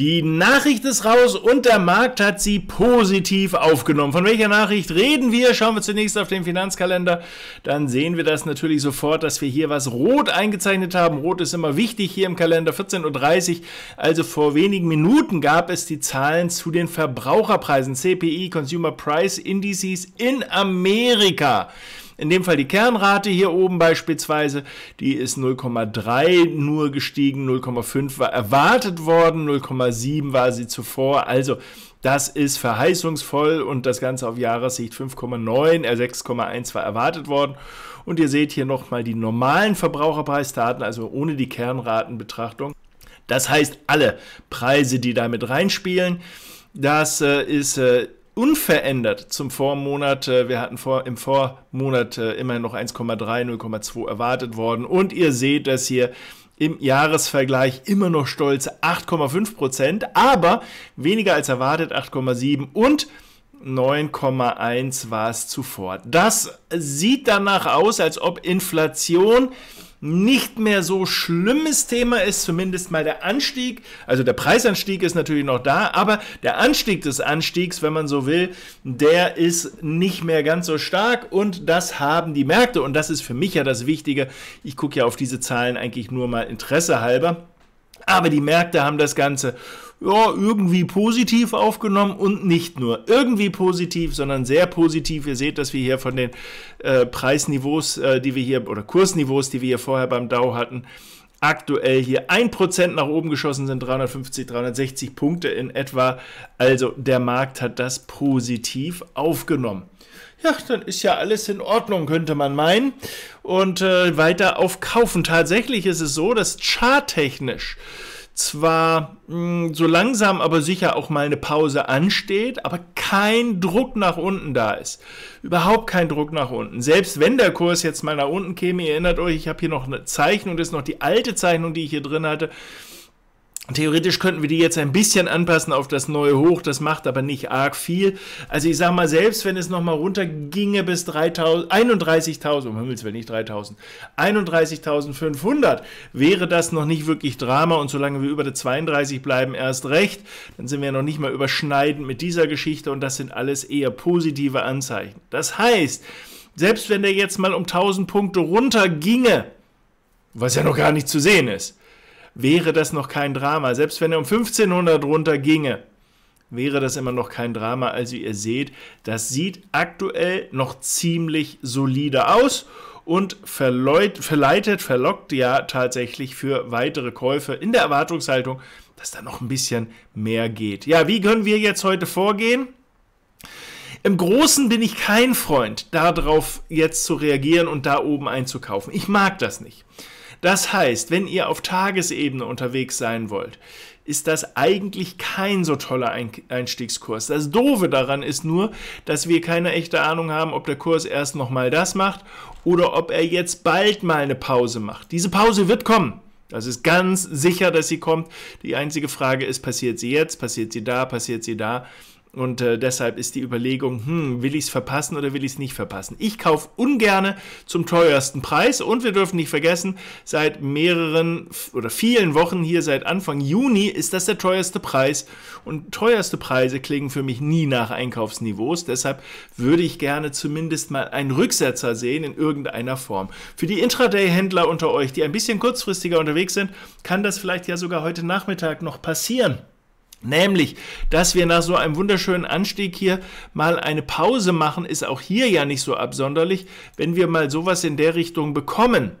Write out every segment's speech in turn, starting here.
Die Nachricht ist raus und der Markt hat sie positiv aufgenommen. Von welcher Nachricht reden wir? Schauen wir zunächst auf den Finanzkalender. Dann sehen wir das natürlich sofort, dass wir hier was rot eingezeichnet haben. Rot ist immer wichtig hier im Kalender. 14.30 Uhr, also vor wenigen Minuten gab es die Zahlen zu den Verbraucherpreisen. CPI, e, Consumer Price Indices in Amerika. In dem Fall die Kernrate hier oben beispielsweise, die ist 0,3 nur gestiegen, 0,5 war erwartet worden, 0,7 war sie zuvor. Also das ist verheißungsvoll und das Ganze auf Jahressicht 5,9, 6,1 äh, war erwartet worden. Und ihr seht hier nochmal die normalen Verbraucherpreisdaten, also ohne die Kernratenbetrachtung. Das heißt, alle Preise, die damit reinspielen, das äh, ist äh, unverändert zum Vormonat. Wir hatten vor, im Vormonat immerhin noch 1,3, 0,2 erwartet worden. Und ihr seht, das hier im Jahresvergleich immer noch stolze 8,5 Prozent, aber weniger als erwartet 8,7 und 9,1 war es zuvor. Das sieht danach aus, als ob Inflation nicht mehr so schlimmes Thema ist, zumindest mal der Anstieg. Also der Preisanstieg ist natürlich noch da, aber der Anstieg des Anstiegs, wenn man so will, der ist nicht mehr ganz so stark und das haben die Märkte und das ist für mich ja das Wichtige. Ich gucke ja auf diese Zahlen eigentlich nur mal Interesse halber. Aber die Märkte haben das Ganze ja, irgendwie positiv aufgenommen und nicht nur irgendwie positiv, sondern sehr positiv. Ihr seht, dass wir hier von den äh, Preisniveaus, äh, die wir hier oder Kursniveaus, die wir hier vorher beim Dow hatten, aktuell hier 1% nach oben geschossen sind, 350, 360 Punkte in etwa. Also der Markt hat das positiv aufgenommen ja, dann ist ja alles in Ordnung, könnte man meinen. Und äh, weiter auf Kaufen. Tatsächlich ist es so, dass charttechnisch zwar mh, hm, so langsam, aber sicher auch mal eine Pause ansteht, aber kein Druck nach unten da ist. Überhaupt kein Druck nach unten. Selbst wenn der Kurs jetzt mal nach unten käme, ihr erinnert euch, ich habe hier noch eine Zeichnung, das ist noch die alte Zeichnung, die ich hier drin hatte. Theoretisch könnten wir die jetzt ein bisschen anpassen auf das neue Hoch, das macht aber nicht arg viel. Also ich sag mal, selbst wenn es nochmal runter ginge bis 31.000, um Himmels Willen nicht 3.000, 31.500, wäre das noch nicht wirklich Drama und solange wir über der 32 bleiben, erst recht, dann sind wir ja noch nicht mal überschneidend mit dieser Geschichte und das sind alles eher positive Anzeichen. Das heißt, selbst wenn der jetzt mal um 1000 Punkte runter ginge, was ja noch gar nicht zu sehen ist, wäre das noch kein Drama. Selbst wenn er um 1500 runter ginge, wäre das immer noch kein Drama. Also ihr seht, das sieht aktuell noch ziemlich solide aus und verleitet, verlockt ja tatsächlich für weitere Käufe in der Erwartungshaltung, dass da noch ein bisschen mehr geht. Ja, wie können wir jetzt heute vorgehen? Im Großen bin ich kein Freund, darauf jetzt zu reagieren und da oben einzukaufen. Ich mag das nicht. Das heißt, wenn ihr auf Tagesebene unterwegs sein wollt, ist das eigentlich kein so toller Einstiegskurs. Das Doofe daran ist nur, dass wir keine echte Ahnung haben, ob der Kurs erst nochmal das macht oder ob er jetzt bald mal eine Pause macht. Diese Pause wird kommen. Das ist ganz sicher, dass sie kommt. Die einzige Frage ist, passiert sie jetzt, passiert sie da, passiert sie da? Und äh, deshalb ist die Überlegung, hm, will ich es verpassen oder will ich es nicht verpassen? Ich kaufe ungerne zum teuersten Preis und wir dürfen nicht vergessen, seit mehreren oder vielen Wochen hier, seit Anfang Juni, ist das der teuerste Preis. Und teuerste Preise klingen für mich nie nach Einkaufsniveaus. Deshalb würde ich gerne zumindest mal einen Rücksetzer sehen in irgendeiner Form. Für die Intraday-Händler unter euch, die ein bisschen kurzfristiger unterwegs sind, kann das vielleicht ja sogar heute Nachmittag noch passieren. Nämlich, dass wir nach so einem wunderschönen Anstieg hier mal eine Pause machen, ist auch hier ja nicht so absonderlich. Wenn wir mal sowas in der Richtung bekommen,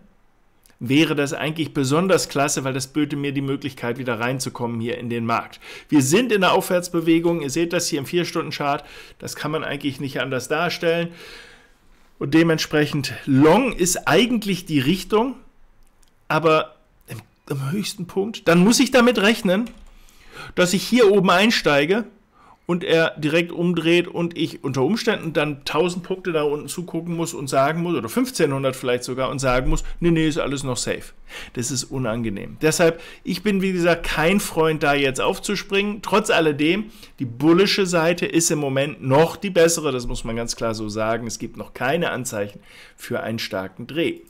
wäre das eigentlich besonders klasse, weil das böte mir die Möglichkeit, wieder reinzukommen hier in den Markt. Wir sind in der Aufwärtsbewegung. Ihr seht das hier im 4-Stunden-Chart. Das kann man eigentlich nicht anders darstellen. Und dementsprechend Long ist eigentlich die Richtung, aber im, im höchsten Punkt. Dann muss ich damit rechnen, dass ich hier oben einsteige und er direkt umdreht und ich unter Umständen dann 1000 Punkte da unten zugucken muss und sagen muss, oder 1500 vielleicht sogar, und sagen muss, nee, nee, ist alles noch safe. Das ist unangenehm. Deshalb, ich bin wie gesagt kein Freund da jetzt aufzuspringen. Trotz alledem, die bullische Seite ist im Moment noch die bessere, das muss man ganz klar so sagen. Es gibt noch keine Anzeichen für einen starken Dreh.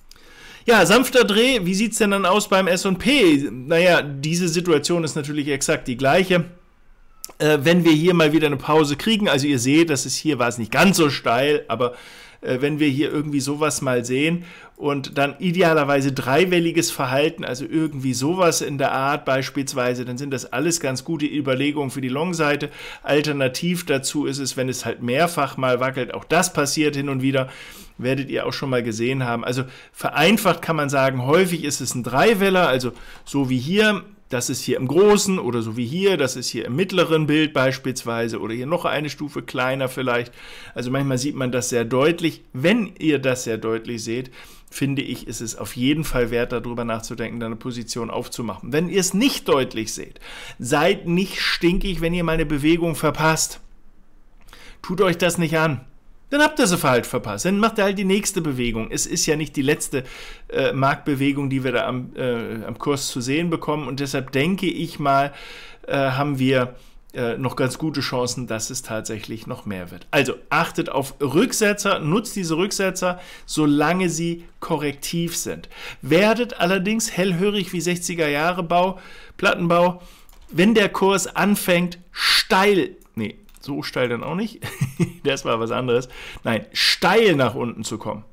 Ja, sanfter Dreh, wie sieht es denn dann aus beim SP? Naja, diese Situation ist natürlich exakt die gleiche. Äh, wenn wir hier mal wieder eine Pause kriegen, also ihr seht, das ist hier war es nicht ganz so steil, aber äh, wenn wir hier irgendwie sowas mal sehen und dann idealerweise dreiwelliges Verhalten, also irgendwie sowas in der Art beispielsweise, dann sind das alles ganz gute Überlegungen für die Long-Seite. Alternativ dazu ist es, wenn es halt mehrfach mal wackelt, auch das passiert hin und wieder, werdet ihr auch schon mal gesehen haben. Also vereinfacht kann man sagen, häufig ist es ein Dreiweller, also so wie hier, das ist hier im großen oder so wie hier, das ist hier im mittleren Bild beispielsweise oder hier noch eine Stufe kleiner vielleicht. Also manchmal sieht man das sehr deutlich. Wenn ihr das sehr deutlich seht, finde ich, ist es auf jeden Fall wert, darüber nachzudenken, deine Position aufzumachen. Wenn ihr es nicht deutlich seht, seid nicht stinkig, wenn ihr meine Bewegung verpasst. Tut euch das nicht an dann habt ihr sie halt verpasst. Dann macht ihr halt die nächste Bewegung. Es ist ja nicht die letzte äh, Marktbewegung, die wir da am, äh, am, Kurs zu sehen bekommen. Und deshalb denke ich mal, äh, haben wir äh, noch ganz gute Chancen, dass es tatsächlich noch mehr wird. Also achtet auf Rücksetzer, nutzt diese Rücksetzer, solange sie korrektiv sind. Werdet allerdings hellhörig wie 60er Jahre Bau, Plattenbau, wenn der Kurs anfängt, steil, nee, so steil dann auch nicht, das war was anderes, nein, steil nach unten zu kommen.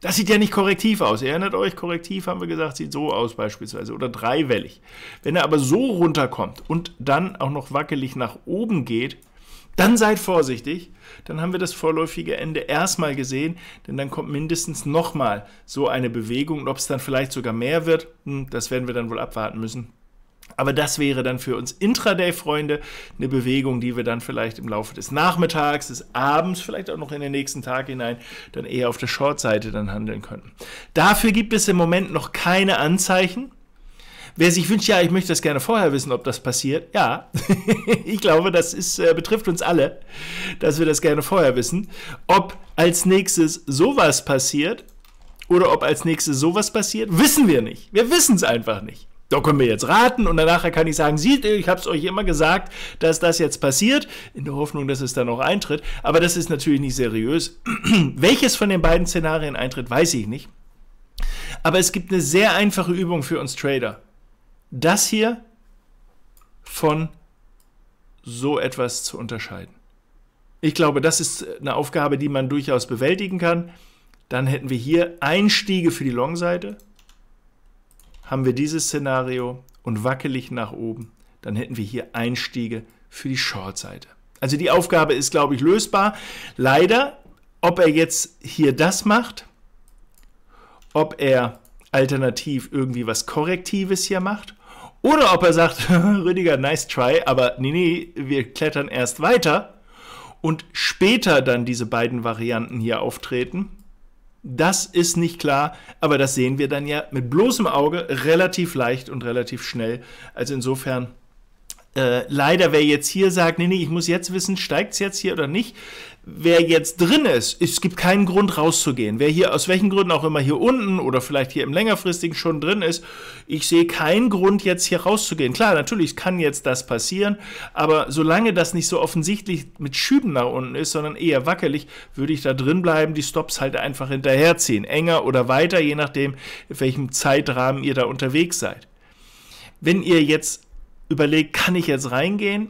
Das sieht ja nicht korrektiv aus. erinnert euch, korrektiv haben wir gesagt, sieht so aus beispielsweise oder dreiwellig. Wenn er aber so runterkommt und dann auch noch wackelig nach oben geht, dann seid vorsichtig, dann haben wir das vorläufige Ende erstmal gesehen, denn dann kommt mindestens nochmal so eine Bewegung. Und ob es dann vielleicht sogar mehr wird, hm, das werden wir dann wohl abwarten müssen. Aber das wäre dann für uns Intraday-Freunde eine Bewegung, die wir dann vielleicht im Laufe des Nachmittags, des Abends, vielleicht auch noch in den nächsten Tag hinein dann eher auf der Short-Seite dann handeln können. Dafür gibt es im Moment noch keine Anzeichen. Wer sich wünscht, ja, ich möchte das gerne vorher wissen, ob das passiert. Ja, ich glaube, das ist, äh, betrifft uns alle, dass wir das gerne vorher wissen. Ob als nächstes sowas passiert oder ob als nächstes sowas passiert, wissen wir nicht. Wir wissen es einfach nicht. Da können wir jetzt raten und danach kann ich sagen, sieht ihr, ich habe es euch immer gesagt, dass das jetzt passiert, in der Hoffnung, dass es dann auch eintritt. Aber das ist natürlich nicht seriös. Welches von den beiden Szenarien eintritt, weiß ich nicht. Aber es gibt eine sehr einfache Übung für uns Trader. Das hier von so etwas zu unterscheiden. Ich glaube, das ist eine Aufgabe, die man durchaus bewältigen kann. Dann hätten wir hier Einstiege für die Long-Seite haben wir dieses Szenario und wackelig nach oben, dann hätten wir hier Einstiege für die Short-Seite. Also die Aufgabe ist, glaube ich, lösbar. Leider, ob er jetzt hier das macht, ob er alternativ irgendwie was Korrektives hier macht oder ob er sagt, Rüdiger, nice try, aber nee, nee, wir klettern erst weiter und später dann diese beiden Varianten hier auftreten. Das ist nicht klar, aber das sehen wir dann ja mit bloßem Auge relativ leicht und relativ schnell. Also insofern äh, leider, wer jetzt hier sagt, nee, nee, ich muss jetzt wissen, steigt es jetzt hier oder nicht, wer jetzt drin ist, es gibt keinen Grund rauszugehen. Wer hier aus welchen Gründen auch immer hier unten oder vielleicht hier im längerfristigen schon drin ist, ich sehe keinen Grund jetzt hier rauszugehen. Klar, natürlich kann jetzt das passieren, aber solange das nicht so offensichtlich mit Schüben nach unten ist, sondern eher wackelig, würde ich da drin bleiben, die Stops halt einfach hinterherziehen, enger oder weiter, je nachdem, in welchem Zeitrahmen ihr da unterwegs seid. Wenn ihr jetzt überlegt, kann ich jetzt reingehen?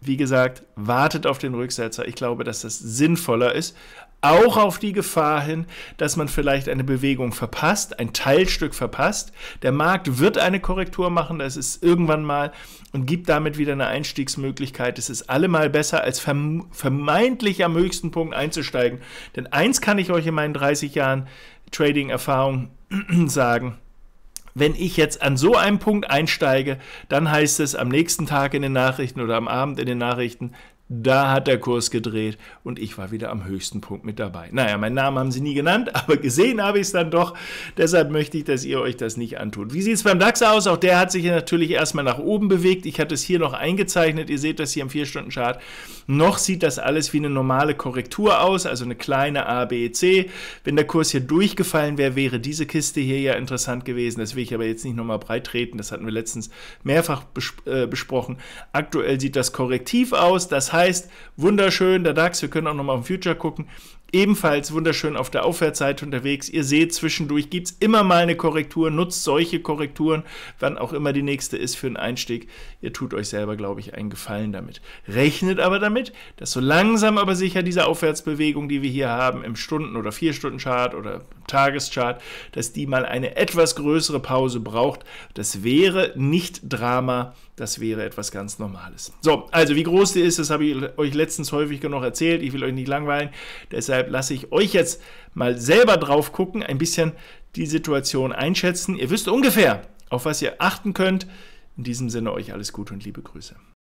Wie gesagt, wartet auf den Rücksetzer. Ich glaube, dass das sinnvoller ist. Auch auf die Gefahr hin, dass man vielleicht eine Bewegung verpasst, ein Teilstück verpasst. Der Markt wird eine Korrektur machen, das ist irgendwann mal und gibt damit wieder eine Einstiegsmöglichkeit. Es ist allemal besser, als vermeintlich am höchsten Punkt einzusteigen. Denn eins kann ich euch in meinen 30 Jahren Trading-Erfahrung sagen, wenn ich jetzt an so einem Punkt einsteige, dann heißt es am nächsten Tag in den Nachrichten oder am Abend in den Nachrichten, da hat der Kurs gedreht und ich war wieder am höchsten Punkt mit dabei. Naja, meinen Namen haben sie nie genannt, aber gesehen habe ich es dann doch. Deshalb möchte ich, dass ihr euch das nicht antut. Wie sieht es beim DAX aus? Auch der hat sich natürlich erstmal nach oben bewegt. Ich hatte es hier noch eingezeichnet. Ihr seht das hier im 4-Stunden-Chart. Noch sieht das alles wie eine normale Korrektur aus, also eine kleine A, B, C. Wenn der Kurs hier durchgefallen wäre, wäre diese Kiste hier ja interessant gewesen. Das will ich aber jetzt nicht nochmal breit treten. Das hatten wir letztens mehrfach bes äh, besprochen. Aktuell sieht das korrektiv aus. Das heißt, heißt, wunderschön, der DAX, wir können auch nochmal auf den Future gucken, ebenfalls wunderschön auf der Aufwärtsseite unterwegs. Ihr seht, zwischendurch gibt es immer mal eine Korrektur. Nutzt solche Korrekturen, wann auch immer die nächste ist für einen Einstieg. Ihr tut euch selber, glaube ich, einen Gefallen damit. Rechnet aber damit, dass so langsam aber sicher diese Aufwärtsbewegung, die wir hier haben, im Stunden- oder Vier-Stunden-Chart oder Tageschart, dass die mal eine etwas größere Pause braucht. Das wäre nicht Drama, das wäre etwas ganz Normales. So, also wie groß die ist, das habe ich euch letztens häufig genug erzählt. Ich will euch nicht langweilen. Deshalb Deshalb lasse ich euch jetzt mal selber drauf gucken, ein bisschen die Situation einschätzen. Ihr wisst ungefähr, auf was ihr achten könnt. In diesem Sinne euch alles Gute und liebe Grüße.